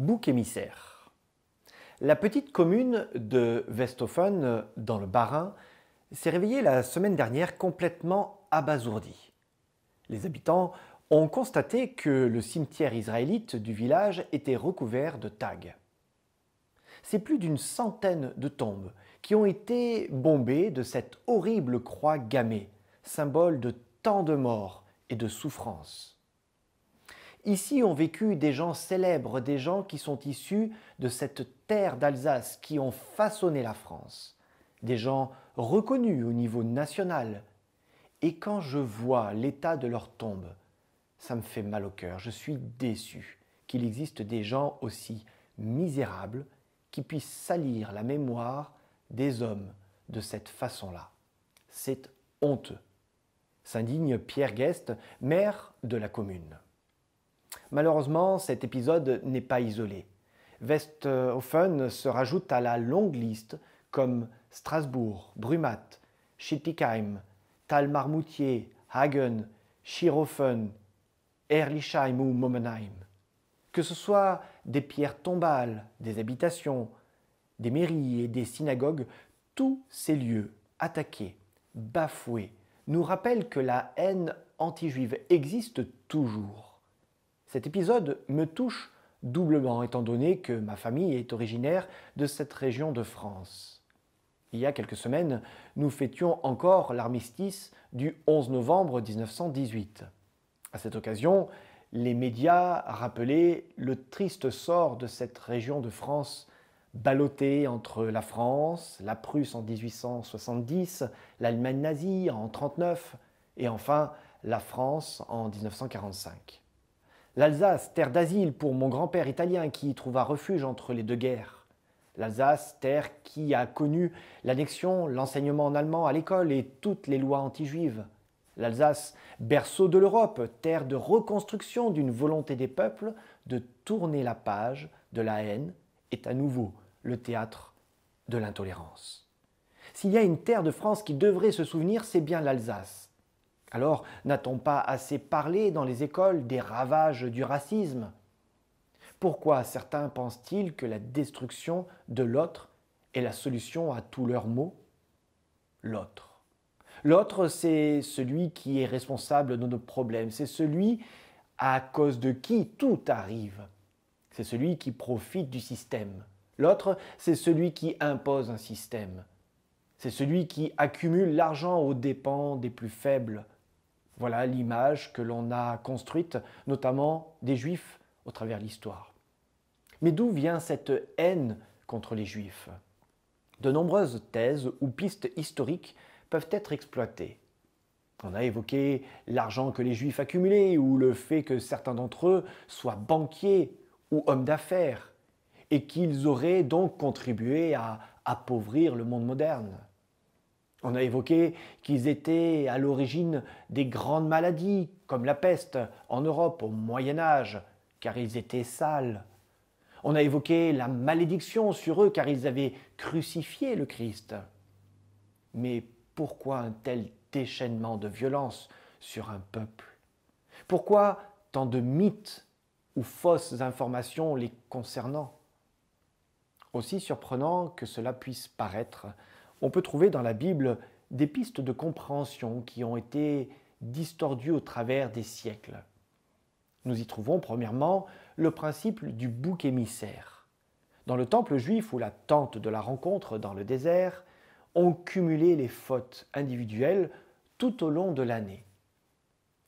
bouc émissaire. La petite commune de Westhofen, dans le Bas-Rhin, s'est réveillée la semaine dernière complètement abasourdie. Les habitants ont constaté que le cimetière israélite du village était recouvert de tags. C'est plus d'une centaine de tombes qui ont été bombées de cette horrible croix gammée, symbole de tant de morts et de souffrances. Ici ont vécu des gens célèbres, des gens qui sont issus de cette terre d'Alsace, qui ont façonné la France, des gens reconnus au niveau national. Et quand je vois l'état de leur tombe, ça me fait mal au cœur, je suis déçu qu'il existe des gens aussi misérables qui puissent salir la mémoire des hommes de cette façon-là. C'est honteux. S'indigne Pierre Guest, maire de la commune. Malheureusement, cet épisode n'est pas isolé. Westhofen se rajoute à la longue liste comme Strasbourg, Brumath, Schittigheim, Talmarmoutier, Hagen, Schirofen, Erlichheim ou Mommenheim. Que ce soit des pierres tombales, des habitations, des mairies et des synagogues, tous ces lieux attaqués, bafoués, nous rappellent que la haine anti-juive existe toujours. Cet épisode me touche doublement étant donné que ma famille est originaire de cette région de France. Il y a quelques semaines, nous fêtions encore l'armistice du 11 novembre 1918. À cette occasion, les médias rappelaient le triste sort de cette région de France ballottée entre la France, la Prusse en 1870, l'Allemagne nazie en 1939 et enfin la France en 1945. L'Alsace, terre d'asile pour mon grand-père italien qui y trouva refuge entre les deux guerres. L'Alsace, terre qui a connu l'annexion, l'enseignement en allemand à l'école et toutes les lois anti-juives. L'Alsace, berceau de l'Europe, terre de reconstruction d'une volonté des peuples de tourner la page de la haine, est à nouveau le théâtre de l'intolérance. S'il y a une terre de France qui devrait se souvenir, c'est bien l'Alsace. Alors, n'a-t-on pas assez parlé dans les écoles des ravages du racisme Pourquoi certains pensent-ils que la destruction de l'autre est la solution à tous leurs maux L'autre. L'autre, c'est celui qui est responsable de nos problèmes, c'est celui à cause de qui tout arrive. C'est celui qui profite du système. L'autre, c'est celui qui impose un système. C'est celui qui accumule l'argent aux dépens des plus faibles. Voilà l'image que l'on a construite, notamment des Juifs, au travers de l'histoire. Mais d'où vient cette haine contre les Juifs De nombreuses thèses ou pistes historiques peuvent être exploitées. On a évoqué l'argent que les Juifs accumulaient ou le fait que certains d'entre eux soient banquiers ou hommes d'affaires et qu'ils auraient donc contribué à appauvrir le monde moderne. On a évoqué qu'ils étaient à l'origine des grandes maladies, comme la peste, en Europe au Moyen Âge, car ils étaient sales. On a évoqué la malédiction sur eux, car ils avaient crucifié le Christ. Mais pourquoi un tel déchaînement de violence sur un peuple Pourquoi tant de mythes ou fausses informations les concernant Aussi surprenant que cela puisse paraître, on peut trouver dans la Bible des pistes de compréhension qui ont été distordues au travers des siècles. Nous y trouvons premièrement le principe du bouc émissaire. Dans le temple juif ou la tente de la rencontre dans le désert, on cumulait les fautes individuelles tout au long de l'année.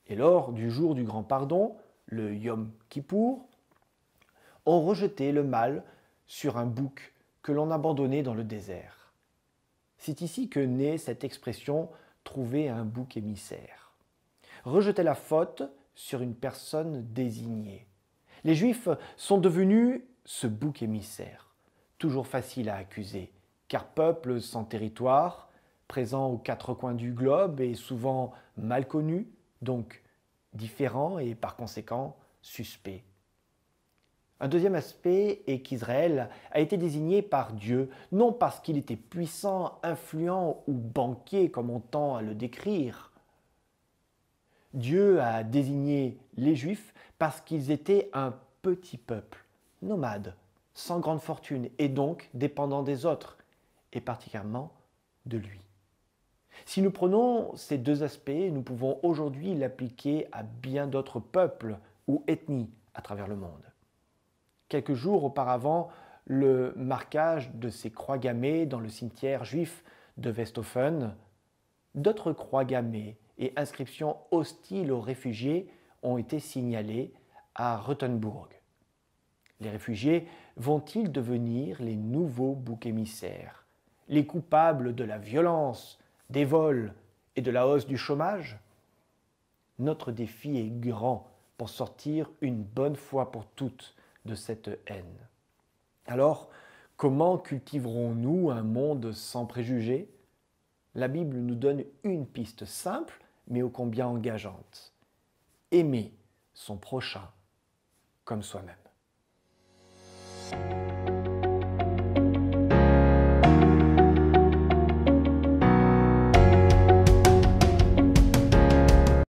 Et lors du jour du grand pardon, le Yom Kippour, on rejetait le mal sur un bouc que l'on abandonnait dans le désert. C'est ici que naît cette expression trouver un bouc émissaire. Rejeter la faute sur une personne désignée. Les Juifs sont devenus ce bouc émissaire, toujours facile à accuser, car peuple sans territoire, présent aux quatre coins du globe et souvent mal connu, donc différent et par conséquent suspect. Un deuxième aspect est qu'Israël a été désigné par Dieu, non parce qu'il était puissant, influent ou banquier comme on tend à le décrire. Dieu a désigné les Juifs parce qu'ils étaient un petit peuple, nomade, sans grande fortune et donc dépendant des autres, et particulièrement de lui. Si nous prenons ces deux aspects, nous pouvons aujourd'hui l'appliquer à bien d'autres peuples ou ethnies à travers le monde. Quelques jours auparavant, le marquage de ces croix gammées dans le cimetière juif de Westhofen, d'autres croix gammées et inscriptions hostiles aux réfugiés ont été signalées à Rothenburg. Les réfugiés vont-ils devenir les nouveaux boucs émissaires, les coupables de la violence, des vols et de la hausse du chômage Notre défi est grand pour sortir une bonne fois pour toutes de cette haine. Alors, comment cultiverons-nous un monde sans préjugés La Bible nous donne une piste simple, mais ô combien engageante. Aimer son prochain comme soi-même.